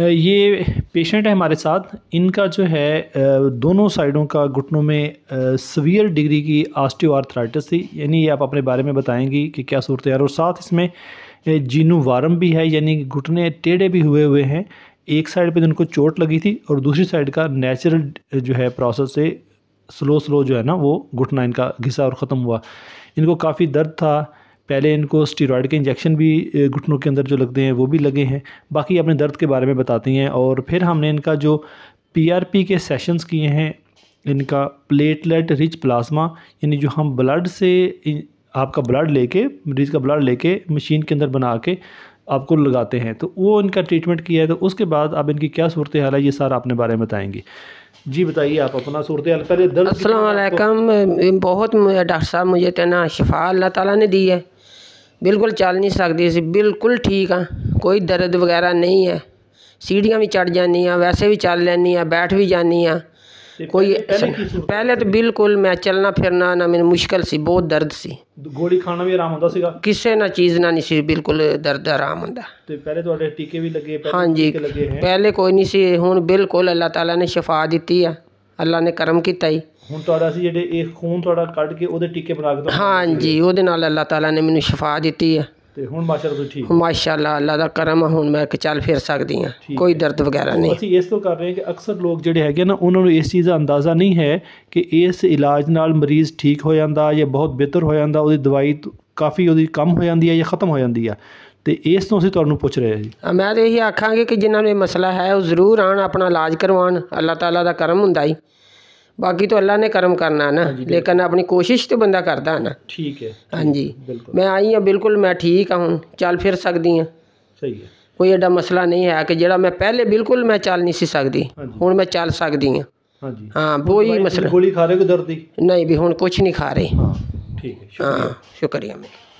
ये पेशेंट है हमारे साथ इनका जो है दोनों साइडों का घुटनों में सवियर डिग्री की आस्टियोआर्थराइटिस थी यानी ये आप अपने बारे में बताएंगी कि क्या सूरत है और साथ इसमें जीनू वारम भी है यानी घुटने टेढ़े भी हुए हुए हैं एक साइड पे तो इनको चोट लगी थी और दूसरी साइड का नेचुरल जो है प्रोसेस से स्लो स्लो जो है ना वो घुटना इनका घिसा और ख़त्म हुआ इनको काफ़ी दर्द था पहले इनको स्टीरॉयड के इंजेक्शन भी घुटनों के अंदर जो लगते हैं वो भी लगे हैं बाकी अपने दर्द के बारे में बताती हैं और फिर हमने इनका जो पी के सेशंस किए हैं इनका प्लेटलेट रिच प्लाज्मा यानी जो हम ब्लड से आपका ब्लड लेके मरीज़ का ब्लड लेके मशीन के अंदर बना के आपको लगाते हैं तो वो इनका ट्रीटमेंट किया है तो उसके बाद अब इनकी क्या सूरत हाल है ये सारा अपने बारे में बताएंगे जी बताइए आप अपना सूरत असलकम बहुत डॉक्टर साहब मुझे तना तो शिफा अल्लाह ताला ने दी है बिल्कुल चल नहीं सकती सी बिल्कुल ठीक हाँ कोई दर्द वगैरह नहीं है सीढ़ियाँ भी चढ़ जानी वैसे भी चल लैनी हाँ बैठ भी जानी हाँ कोई पहले तो ਬਿਲਕੁਲ ਮੈਂ ਚੱਲਣਾ ਫਿਰਨਾ ਨਾ ਮੈਨੂੰ ਮੁਸ਼ਕਲ ਸੀ ਬਹੁਤ ਦਰਦ ਸੀ ਗੋਲੀ ਖਾਣ ਨਾਲ ਵੀ ਆਰਾਮ ਹੁੰਦਾ ਸੀਗਾ ਕਿਸੇ ਨਾ ਚੀਜ਼ ਨਾਲ ਨਹੀਂ ਸੀ ਬਿਲਕੁਲ ਦਰਦ ਆਰਾਮ ਹੁੰਦਾ ਤੇ ਪਹਿਲੇ ਤੁਹਾਡੇ ਟੀਕੇ ਵੀ ਲੱਗੇ ਪਹਿਲੇ ਟੀਕੇ ਲੱਗੇ ਹੈ ਪਹਿਲੇ ਕੋਈ ਨਹੀਂ ਸੀ ਹੁਣ ਬਿਲਕੁਲ ਅੱਲਾਹ ਤਾਲਾ ਨੇ ਸ਼ਿਫਾ ਦਿੱਤੀ ਆ ਅੱਲਾ ਨੇ ਕਰਮ ਕੀਤਾ ਹੀ ਹੁਣ ਤੁਹਾਡਾ ਸੀ ਜਿਹੜੇ ਇਹ ਖੂਨ ਤੁਹਾਡਾ ਕੱਢ ਕੇ ਉਹਦੇ ਟੀਕੇ ਬਣਾ ਕੇ ਹਾਂਜੀ ਉਹਦੇ ਨਾਲ ਅੱਲਾਹ ਤਾਲਾ ਨੇ ਮੈਨੂੰ ਸ਼ਿਫਾ ਦਿੱਤੀ ਆ ਤੇ ਹੁਣ ਮਾਸ਼ਾਅੱਲਾ ਤੁਸੀਂ ਠੀਕ ਮਾਸ਼ਾਅੱਲਾ ਅੱਲਾ ਦਾ ਕਰਮ ਆ, ਹੁਣ ਮੈਂ ਕਿ ਚੱਲ ਫਿਰ ਸਕਦੀ ਹਾਂ ਕੋਈ ਦਰਦ ਵਗੈਰਾ ਨਹੀਂ ਅਸੀਂ ਇਸ ਤੋਂ ਕਰ ਰਹੇ ਹਾਂ ਕਿ ਅਕਸਰ ਲੋਕ ਜਿਹੜੇ ਹੈਗੇ ਨਾ ਉਹਨਾਂ ਨੂੰ ਇਸ ਚੀਜ਼ ਦਾ ਅੰਦਾਜ਼ਾ ਨਹੀਂ ਹੈ ਕਿ ਇਸ ਇਲਾਜ ਨਾਲ ਮਰੀਜ਼ ਠੀਕ ਹੋ ਜਾਂਦਾ ਜਾਂ ਬਹੁਤ ਬਿਹਤਰ ਹੋ ਜਾਂਦਾ ਉਹਦੀ ਦਵਾਈ ਕਾਫੀ ਉਹਦੀ ਕਮ ਹੋ ਜਾਂਦੀ ਹੈ ਜਾਂ ਖਤਮ ਹੋ ਜਾਂਦੀ ਹੈ ਤੇ ਇਸ ਤੋਂ ਅਸੀਂ ਤੁਹਾਨੂੰ ਪੁੱਛ ਰਹੇ ਹਾਂ ਜੀ ਮੈਂ ਤੇ ਇਹੀ ਆਖਾਂਗੇ ਕਿ ਜਿਨ੍ਹਾਂ ਨੂੰ ਇਹ ਮਸਲਾ ਹੈ ਉਹ ਜ਼ਰੂਰ ਆਣ ਆਪਣਾ ਇਲਾਜ ਕਰਵਾਉਣ ਅੱਲਾਹ ਤਾਲਾ ਦਾ ਕਰਮ ਹੁੰਦਾ ਹੀ ਬਾਕੀ ਤਾਂ ਅੱਲਾ ਨੇ ਕਰਮ ਕਰਨਾ ਨਾ ਲੇਕਿਨ ਆਪਣੀ ਕੋਸ਼ਿਸ਼ ਤੇ ਬੰਦਾ ਕਰਦਾ ਨਾ ਠੀਕ ਹੈ ਹਾਂਜੀ ਮੈਂ ਆਈ ਹਾਂ ਬਿਲਕੁਲ ਮੈਂ ਠੀਕ ਹਾਂ ਹੁਣ ਚੱਲ ਫਿਰ ਸਕਦੀ ਹਾਂ ਸਹੀ ਹੈ ਕੋਈ ਐਡਾ ਮਸਲਾ ਨਹੀਂ ਹੈ ਕਿ ਜਿਹੜਾ ਮੈਂ ਪਹਿਲੇ ਬਿਲਕੁਲ ਮੈਂ ਚੱਲ ਨਹੀਂ ਸੀ ਸਕਦੀ ਹੁਣ ਮੈਂ ਚੱਲ ਸਕਦੀ ਹਾਂ ਹਾਂਜੀ ਹਾਂ ਕੋਈ ਮਸਲਾ ਗੋਲੀ ਖਾ ਰਹੇ ਕੋ ਦਰਦੀ ਨਹੀਂ ਵੀ ਹੁਣ ਕੁਝ ਨਹੀਂ ਖਾ ਰਹੇ ਹਾਂ ਠੀਕ ਹੈ ਸ਼ੁਕਰੀਆ ਹਾਂ ਸ਼ੁਕਰੀਆ ਮੈਂ